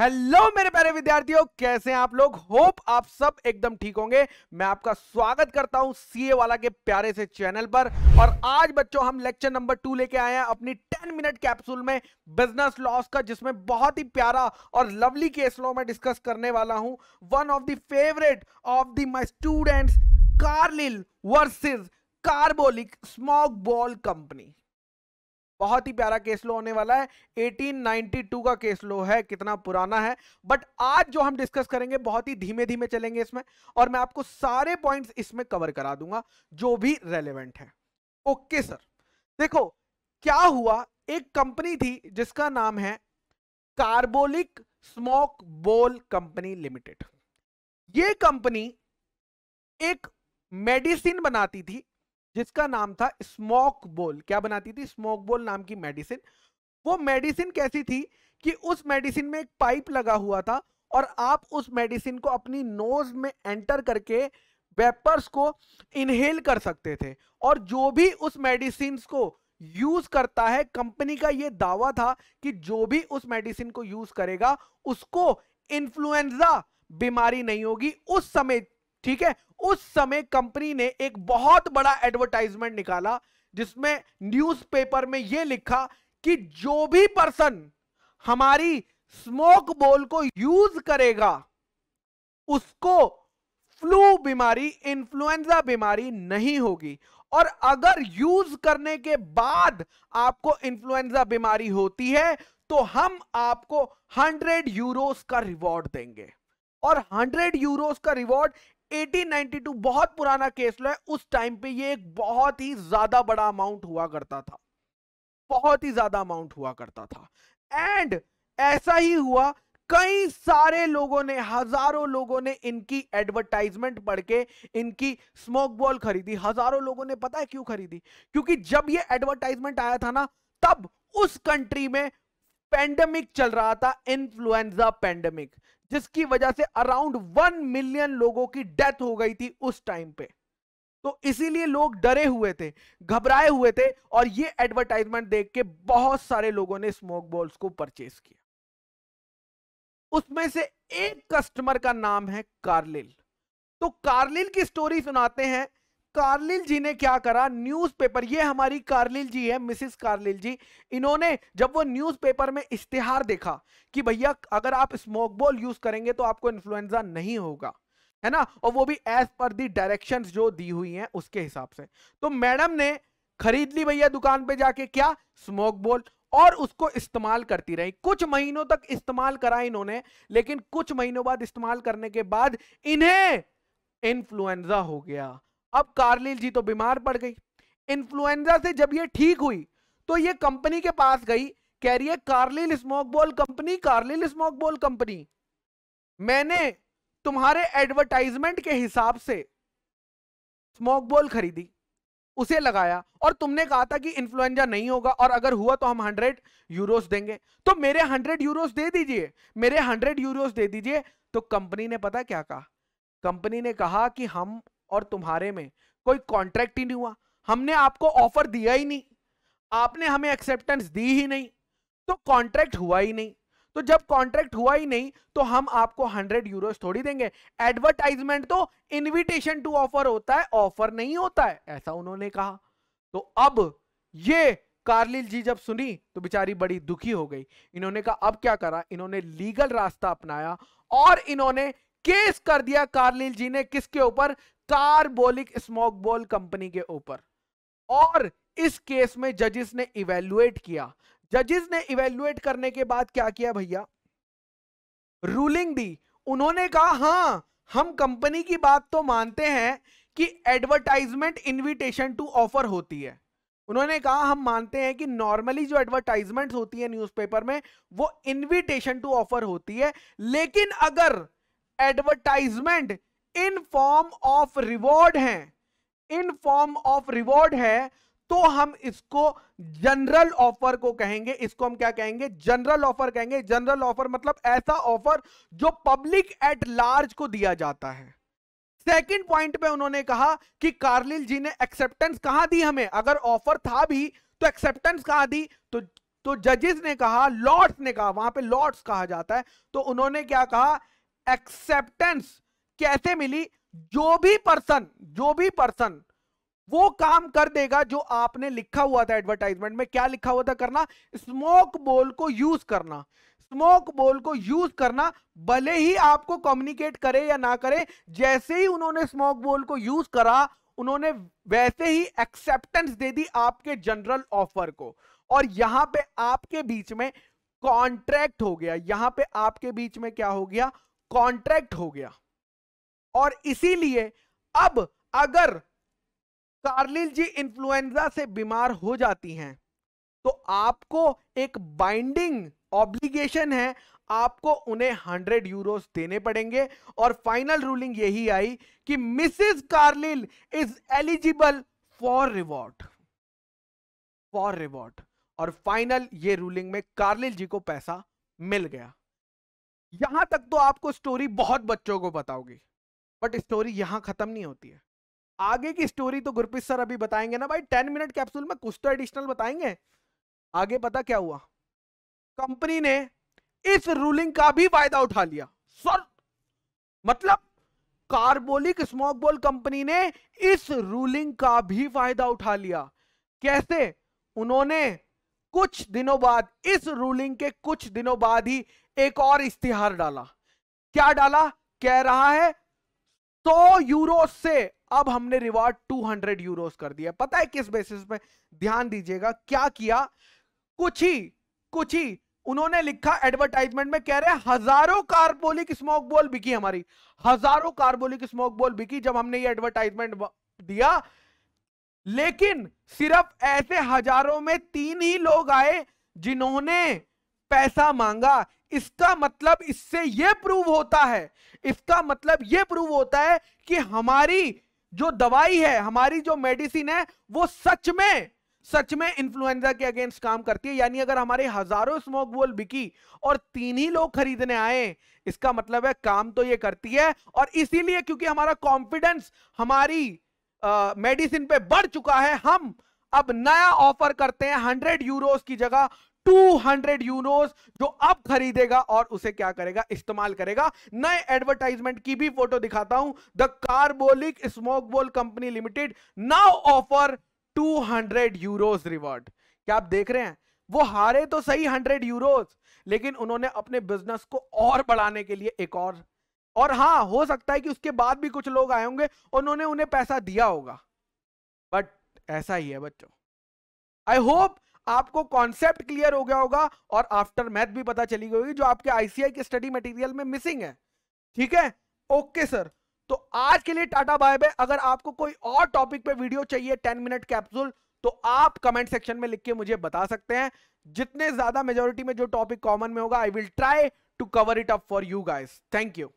hello मेरे प्यारे विद्यार्थियों कैसे हैं आप लोग होप आप सब एकदम ठीक होंगे मैं आपका स्वागत करता हूं सीए वाला के प्यारे से चैनल पर और आज बच्चों हम लेक्चर नंबर टू लेके आए हैं अपनी टेन मिनट कैप्सूल में बिजनेस लॉस का जिसमें बहुत ही प्यारा और लवली केस लॉ मैं डिस्कस करने वाला हूं one of the favourite of the my students Carlill versus Carbolic smoke ball company बहुत ही प्यारा केस लो होने वाला है 1892 का केस लो है कितना पुराना है बट आज जो हम डिस्कस करेंगे बहुत ही धीमे धीमे चलेंगे इसमें और मैं आपको सारे पॉइंट्स इसमें कवर करा दूंगा जो भी रेलिवेंट है ओके सर देखो क्या हुआ एक कंपनी थी जिसका नाम है Carbolic smoke ball company limited ये कंपनी एक मेडिसिन बनाती थी जिसका नाम था स्मोक बोल क्या बनाती थी स्मोक बोल नाम की मेडिसिन वो मेडिसिन कैसी थी कि उस मेडिसिन में एक पाइप लगा हुआ था और आप उस मेडिसिन को अपनी नोज में एंटर करके वेपर्स को इनहेल कर सकते थे और जो भी उस मेडिसिन को यूज करता है कंपनी का ये दावा था कि जो भी उस मेडिसिन को यूज करेगा उसको इन्फ्लुएंजा बीमारी नहीं होगी उस समय ठीक है उस समय कंपनी ने एक बहुत बड़ा एडवर्टाइजमेंट निकाला जिसमें न्यूज़पेपर में यह लिखा कि जो भी पर्सन हमारी स्मोक बॉल को यूज करेगा उसको फ्लू बीमारी इंफ्लुएंजा बीमारी नहीं होगी और अगर यूज करने के बाद आपको इंफ्लुएंजा बीमारी होती है तो हम आपको 100 यूरोस का रिवॉर्ड देंगे और 100 यूरोस का रिवॉर्ड 1892 बहुत पुराना केस लो है उस टाइम पे ये एक बहुत ही ज्यादा बड़ा अमाउंट हुआ करता था बहुत ही ज्यादा अमाउंट हुआ करता था एंड ऐसा ही हुआ कई सारे लोगों ने हजारों लोगों ने इनकी एडवर्टाइजमेंट पढ़ के इनकी स्मोक बॉल खरीदी हजारों लोगों ने पता है क्यों खरीदी क्योंकि जब ये एडवर्टाइजमेंट आया था ना तब उस कंट्री में पेंडेमिक चल रहा था इन्फ्लुएंजा पेंडेमिक जिसकी वजह से अराउंड वन मिलियन लोगों की डेथ हो गई थी उस टाइम पे तो इसीलिए लोग डरे हुए थे घबराए हुए थे और ये एडवर्टाइजमेंट देख के बहुत सारे लोगों ने स्मोक बॉल्स को परचेज किया उसमें से एक कस्टमर का नाम है कार्लिल तो कार्लिल की स्टोरी सुनाते हैं कार्लिल जी ने क्या करा न्यूज़पेपर ये हमारी कार्लिल जी है मिसेस कार्लिल जी इन्होंने जब वो न्यूज़पेपर में इश्तेहार देखा कि भैया अगर आप स्मोक बॉल यूज करेंगे तो आपको इन्फ्लुएंजा नहीं होगा है ना और वो भी एज पर दी डायरेक्शंस जो दी हुई हैं उसके हिसाब से तो मैडम ने खरीद ली भैया दुकान पे जाके क्या स्मोक बॉल और उसको इस्तेमाल करती रही कुछ महीनों तक इस्तेमाल करा इन्होंने लेकिन कुछ महीनों बाद इस्तेमाल करने के बाद इन्हें इन्फ्लुएंजा हो गया अब कार्लिल जी तो बीमार पड़ गई इन्फ्लुएंजा से जब ये ठीक हुई तो ये कंपनी के पास गई कह रही है Carlill smoke ball company Carlill smoke ball company मैंने तुम्हारे एडवर्टाइजमेंट के हिसाब से स्मोक बॉल खरीदी उसे लगाया और तुमने कहा था कि इन्फ्लुएंजा नहीं होगा और अगर हुआ तो हम हंड्रेड यूरोस देंगे तो मेरे हंड्रेड यूरोस दे दीजिए मेरे हंड्रेड यूरोस दे दीजिए तो कंपनी ने पता क्या कहा कंपनी ने कहा कि हम और तुम्हारे में कोई कॉन्ट्रैक्ट ही नहीं हुआ हमने आपको ऑफर दिया ही नहीं आपने हमें एक्सेप्टेंस दी ही नहीं तो कॉन्ट्रैक्ट हुआ ही नहीं तो जब कॉन्ट्रैक्ट हुआ ही नहीं तो हम आपको हंड्रेड यूरोस थोड़ी देंगे एडवर्टाइजमेंट तो इनविटेशन टू ऑफर होता है ऑफर नहीं होता है ऐसा उन्होंने कहा तो अब ये कार्लिल जी जब सुनी तो बेचारी बड़ी दुखी हो गई इन्होंने कहा अब क्या करा इन्होंने लीगल रास्ता अपनाया और इन्होंने केस कर दिया कार्लिल जी ने किसके ऊपर कार्बोलिक स्मोक बॉल कंपनी के ऊपर और इस केस में जजेस ने इवेल्युएट किया जजेस ने इवेल्युएट करने के बाद क्या किया भैया रूलिंग दी उन्होंने कहा हां हम कंपनी की बात तो मानते हैं कि एडवर्टाइजमेंट इनविटेशन टू ऑफर होती है उन्होंने कहा हम मानते हैं कि नॉर्मली जो एडवर्टाइजमेंट होती है न्यूज़पेपर में वो इनविटेशन टू ऑफर होती है लेकिन अगर advertisement in form of reward है इन फॉर्म ऑफ रिवॉर्ड है तो हम इसको जनरल ऑफर को कहेंगे इसको हम क्या कहेंगे जनरल ऑफर कहेंगे जनरल ऑफर मतलब ऐसा ऑफर जो पब्लिक एट लार्ज को दिया जाता है सेकंड पॉइंट पे उन्होंने कहा कि कार्लिल जी ने एक्सेप्टेंस कहां दी हमें अगर ऑफर था भी तो एक्सेप्टेंस कहां दी तो तो जजेस ने कहा लॉर्ड्स ने कहा वहां पे लॉर्ड्स कहा जाता है तो उन्होंने क्या कहा एक्सेप्टेंस कैसे मिली जो भी पर्सन जो भी पर्सन वो काम कर देगा जो आपने लिखा हुआ था एडवर्टाइजमेंट में क्या लिखा हुआ था करना स्मोक बोल को यूज करना स्मोक बोल को यूज करना भले ही आपको कम्युनिकेट करे या ना करे जैसे ही उन्होंने स्मोक बोल को यूज करा उन्होंने वैसे ही एक्सेप्टेंस दे दी आपके जनरल ऑफर को और यहां पे आपके बीच में कॉन्ट्रैक्ट हो गया यहां पे आपके बीच में क्या हो गया कॉन्ट्रैक्ट हो गया और इसीलिए अब अगर कार्लिल जी इंफ्लुएंजा से बीमार हो जाती हैं तो आपको एक बाइंडिंग ऑब्लिगेशन है आपको उन्हें हंड्रेड यूरोस देने पड़ेंगे और फाइनल रूलिंग यही आई कि Mrs Carlill is eligible for reward for reward और फाइनल ये रूलिंग में कार्लिल जी को पैसा मिल गया यहां तक तो आपको स्टोरी बहुत बच्चों को बताओगी बट स्टोरी यहाँ खत्म नहीं होती है आगे की स्टोरी तो गुरप्रीत सर अभी बताएंगे ना भाई टेन मिनट कैप्सूल में कुछ तो एडिशनल बताएंगे आगे पता क्या हुआ कंपनी ने इस रूलिंग का भी फायदा उठा लिया सर मतलब कार्बोलिक स्मोक बोल कंपनी ने इस रूलिंग का भी फायदा उठा लिया कैसे उन्होंने कुछ दिनों बाद इस रूलिंग के कुछ दिनों बाद ही एक और इश्तिहार डाला क्या डाला कह रहा है सौ यूरो से अब हमने रिवार्ड 200 यूरो कर दिया पता है किस बेसिस पे ध्यान दीजिएगा क्या किया कुछ ही कुछ ही उन्होंने लिखा एडवर्टाइजमेंट में कह रहे हजारों कार्बोलिक स्मोक बॉल बिकी हमारी हजारों कार्बोलिक स्मोक बॉल बिकी जब हमने ये एडवर्टाइजमेंट दिया लेकिन सिर्फ ऐसे हजारों में तीन ही लोग आए जिन्होंने पैसा मांगा इसका मतलब इससे यह प्रूव होता है इसका मतलब यह प्रूव होता है कि हमारी जो दवाई है हमारी जो मेडिसिन है वो सच में सच में इन्फ्लुएंजा के अगेंस्ट काम करती है यानी अगर हमारे हजारों स्मोक वोल बिकी और तीन ही लोग खरीदने आए इसका मतलब है काम तो ये करती है और इसीलिए क्योंकि हमारा कॉन्फिडेंस हमारी मेडिसिन पे बढ़ चुका है हम अब नया ऑफर करते हैं हंड्रेड यूरोस की जगह 200 यूनोस जो अब खरीदेगा और उसे क्या करेगा इस्तेमाल करेगा नए एडवर्टाइजमेंट की भी फोटो दिखाता हूं the Carbolic smoke ball company limited now offer 200 euros reward क्या आप देख रहे हैं वो हारे तो सही 100 यूरोस लेकिन उन्होंने अपने बिजनेस को और बढ़ाने के लिए एक और और हां हो सकता है कि उसके बाद भी कुछ लोग आए होंगे उन्होंने उन्हें पैसा दिया होगा बट ऐसा ही है बच्चों आई होप आपको कॉन्सेप्ट क्लियर हो गया होगा और आफ्टर मैथ भी पता चली गई होगी जो आपके आईसीआई के स्टडी मटेरियल में मिसिंग है ठीक है ओके सर तो आज के लिए टाटा बाय बाय अगर आपको कोई और टॉपिक पे वीडियो चाहिए टेन मिनट कैप्सूल तो आप कमेंट सेक्शन में लिख के मुझे बता सकते हैं जितने ज्यादा मेजोरिटी में जो टॉपिक कॉमन में होगा I will try to cover it up for you guys thank you